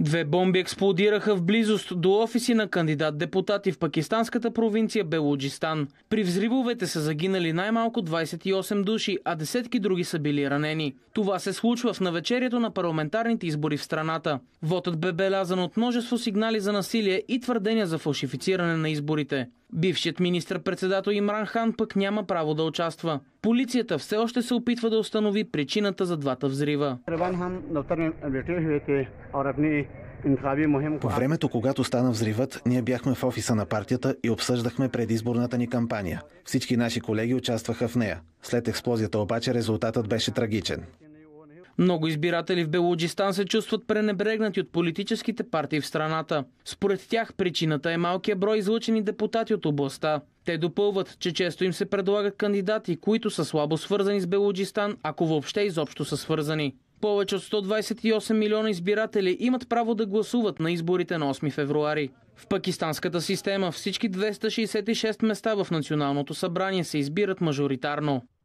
Две бомби експлодираха в близост до офиси на кандидат-депутати в пакистанската провинция Белуджистан. При взривовете са загинали най-малко 28 души, а десетки други са били ранени. Това се случва в навечерието на парламентарните избори в страната. Вотът бе белязан от множество сигнали за насилие и твърдения за фалшифициране на изборите. Бившият министр-председател Имран Хан пък няма право да участва. Полицията все още се опитва да установи причината за двата взрива. По времето, когато стана взривът, ние бяхме в офиса на партията и обсъждахме предизборната ни кампания. Всички наши колеги участваха в нея. След експлозията обаче резултатът беше трагичен. Много избиратели в Белуджистан се чувстват пренебрегнати от политическите партии в страната. Според тях причината е малкият брой излъчени депутати от областта. Те допълват, че често им се предлагат кандидати, които са слабо свързани с Белуджистан, ако въобще изобщо са свързани. Повече от 128 милиона избиратели имат право да гласуват на изборите на 8 февруари. В пакистанската система всички 266 места в Националното събрание се избират мажоритарно.